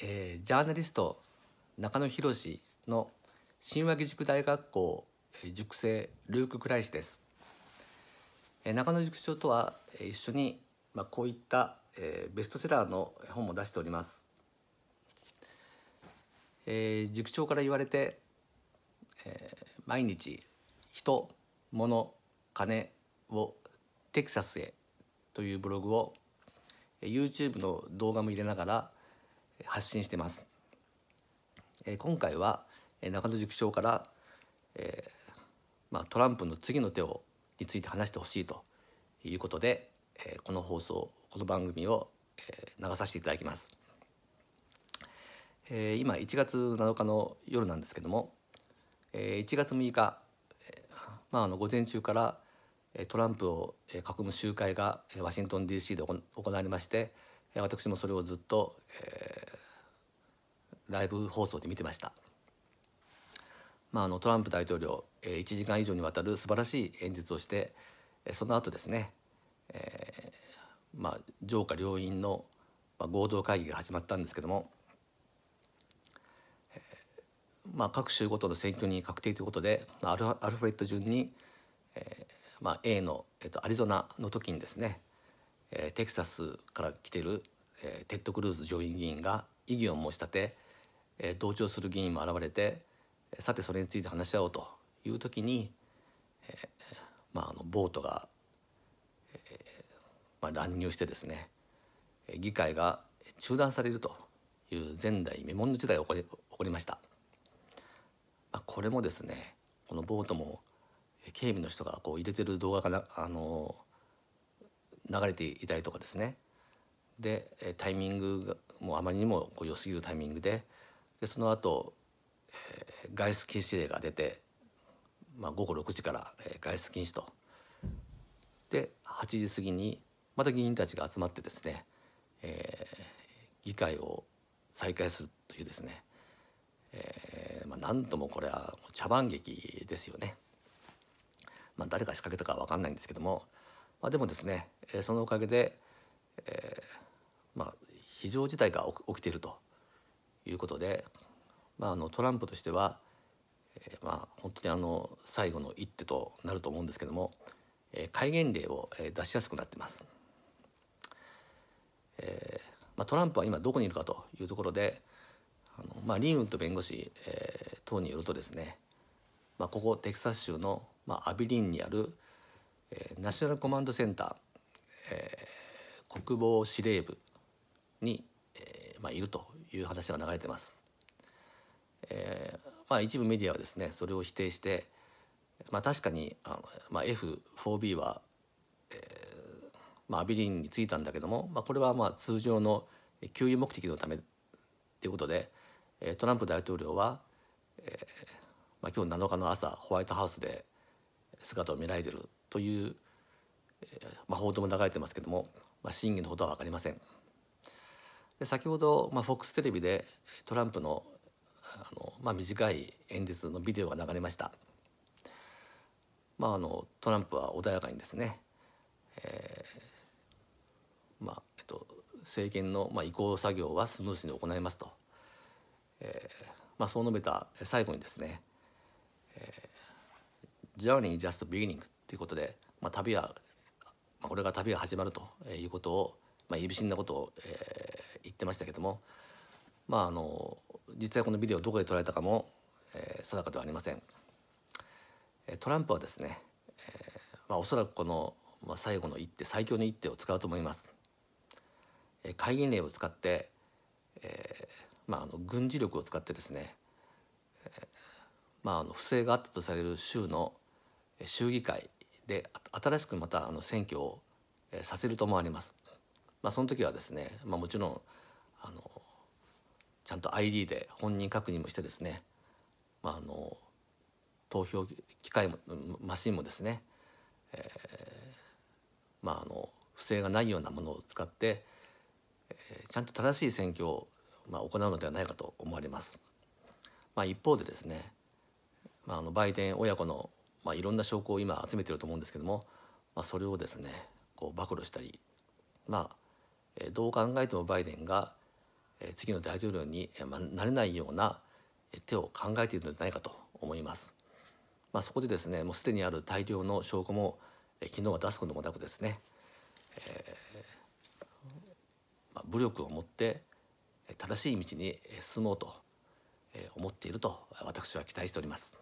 えー、ジャーナリスト中野博の新和義塾大学校塾生ルーク・クライシです中野塾長とは一緒に、まあ、こういった、えー、ベストセラーの本も出しております、えー、塾長から言われて、えー、毎日人物金をテキサスへというブログを YouTube の動画も入れながら発信してます。え今回はえ中野塾長から、えー、まあ、トランプの次の手をについて話してほしいということで、えこの放送この番組を、え流させていただきます。え今1月7日の夜なんですけども、え1月6日、えまあ、あの午前中からトランプを囲む集会がワシントン DC で行われまして私もそれをずっと、えライブ放送で見てました、まあ、あのトランプ大統領、えー、1時間以上にわたる素晴らしい演説をして、えー、その後ですね、えーまあ、上下両院の、まあ、合同会議が始まったんですけども、えーまあ、各州ごとの選挙に確定ということで、まあ、アルアルファベット順に、えーまあ、A の、えー、とアリゾナの時にですね、えー、テキサスから来てる、えー、テッド・クルーズ上院議員が異議を申し立てえ同調する議員も現れてさてそれについて話し合おうという時に、えー、まあ、あのボートが、えー、まあ、乱入してですね議会が中断されるという前代未聞の事態が起こり起こりました、まあ、これもですねこのボートも警備の人がこう入れてる動画がな、あの流れていたりとかですねでタイミングがもうあまりにもこう良すぎるタイミングで、でその後、えー、外出禁止令が出て、まあ、午後6時から、えー、外出禁止とで8時過ぎにまた議員たちが集まってですね、えー、議会を再開するというですね、えーまあ、何ともこれは茶番劇ですよね。まあ、誰が仕掛けたかは分かんないんですけども、まあ、でもですね、えー、そのおかげで、えーまあ、非常事態が起きているということで、まあ、あのトランプとしては、えー、まあ、本当にあの最後の一手となると思うんですけども、えー、戒厳令を出しやすくなってます。えーまあ、トランプは今どこにいるかというところであの、まあ、リンウッド弁護士、えー、等によるとですね、まあ、ここテキサス州の、まあ、アビリンにある、えー、ナショナルコマンドセンター、えー、国防司令部に、えーまあ、いるという話が流れてます。えー、まあ、一部メディアはですねそれを否定して、まあ、確かにあの、まあ、F4B は、えー、まあ、アビリンについたんだけども、まあ、これはまあ通常の給油目的のためということでトランプ大統領は、えー、まあ、今日7日の朝ホワイトハウスで姿を見られてるという、えー、まあ、報道も流れてますけども、まあ、真偽のほどは分かりません。で先ほど、まあ、FOX テレビでトランプのあの、まあ、短い演説のビデオが流れました。まあ、あのトランプは穏やかにですね、えー、まあえっと、政権の、まあ、移行作業はスムーズに行いますと、えーまあ、そう述べた最後にですね「ー、Journey just beginning」ということで、まあ、旅は、まあ、これが旅が始まるということを、まあ、いびしんなことを、え言ってましたけどもまああの実際このビデオどこで撮られたかも、えー、定かではありません。えトランプはですね、えー、まあ、おそらくこの、まあ、最後の一手最強の一手を使うと思います。えー、戒厳令を使って、えー、まあ、あの軍事力を使ってですね、えー、まあ、あの不正があったとされる州の州議会で新しくまたあの選挙をさせると思われます。まあ、その時はですね、まあ、もちろんあのちゃんと ID で本人確認もしてですね、まあ、あの投票機械もマシンもですね、えー、まあ、あの不正がないようなものを使って、えー、ちゃんと正しい選挙を、まあ、行うのではないかと思われます。まあ、一方でですね、まあ、あのバイデン親子の、まあ、いろんな証拠を今集めてると思うんですけども、まあ、それをですねこう暴露したり、まあ、どう考えてもバイデンが次の大統領になれないような手を考えているのではないかと思います。まあ、そこでですねもうすでにある大量の証拠も昨日は出すこともなくですね、えー、まあ、武力を持って正しい道に進もうと思っていると私は期待しております。